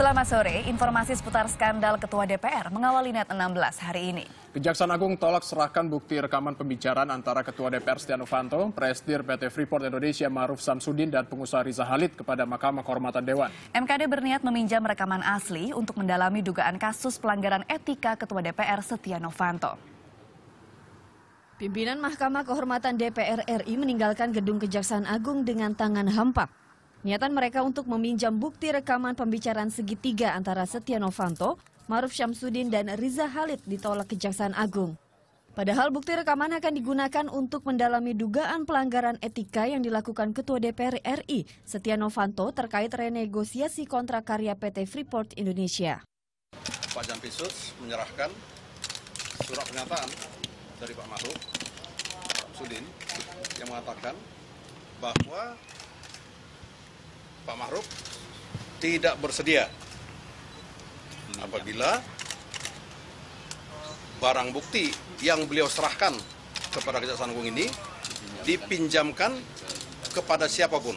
Selamat sore, informasi seputar skandal Ketua DPR mengawali net 16 hari ini. Kejaksaan Agung tolak serahkan bukti rekaman pembicaraan antara Ketua DPR Setia Novanto, Presidir PT Freeport Indonesia Maruf Samsudin, dan pengusaha Riza Halid kepada Mahkamah Kehormatan Dewan. MKD berniat meminjam rekaman asli untuk mendalami dugaan kasus pelanggaran etika Ketua DPR Setia Novanto. Pimpinan Mahkamah Kehormatan DPR RI meninggalkan gedung Kejaksaan Agung dengan tangan hampa. Niatan mereka untuk meminjam bukti rekaman pembicaraan segitiga antara Setia Novanto, Maruf Syamsuddin, dan Riza Halid ditolak Kejaksaan Agung. Padahal bukti rekaman akan digunakan untuk mendalami dugaan pelanggaran etika yang dilakukan Ketua DPR RI Setia Novanto terkait renegosiasi kontrak karya PT Freeport Indonesia. Pak Jampisus menyerahkan surat pernyataan dari Pak Maruf Sudin yang mengatakan bahwa Pak Mahruf tidak bersedia apabila barang bukti yang beliau serahkan kepada Kejaksaan Agung ini dipinjamkan kepada siapapun.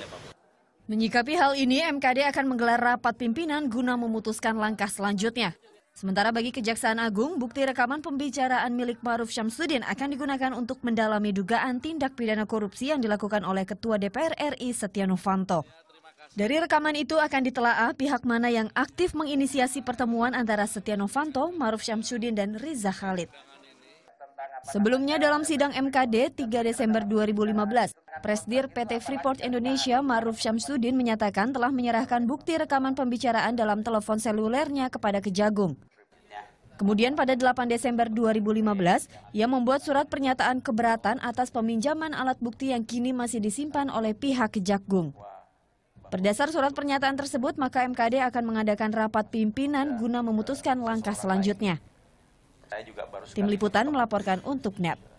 Menyikapi hal ini, MKD akan menggelar rapat pimpinan guna memutuskan langkah selanjutnya. Sementara bagi Kejaksaan Agung, bukti rekaman pembicaraan milik Maruf Syamsuddin akan digunakan untuk mendalami dugaan tindak pidana korupsi yang dilakukan oleh Ketua DPR RI Setia Novanto. Dari rekaman itu akan ditelaah pihak mana yang aktif menginisiasi pertemuan antara Setia Novanto, Maruf Syamsuddin, dan Riza Khalid. Sebelumnya dalam sidang MKD 3 Desember 2015, Presdir PT Freeport Indonesia Maruf Syamsuddin menyatakan telah menyerahkan bukti rekaman pembicaraan dalam telepon selulernya kepada Kejagung. Kemudian pada 8 Desember 2015, ia membuat surat pernyataan keberatan atas peminjaman alat bukti yang kini masih disimpan oleh pihak Kejagung. Berdasar surat pernyataan tersebut, maka MKD akan mengadakan rapat pimpinan guna memutuskan langkah selanjutnya. Tim Liputan melaporkan untuk NET.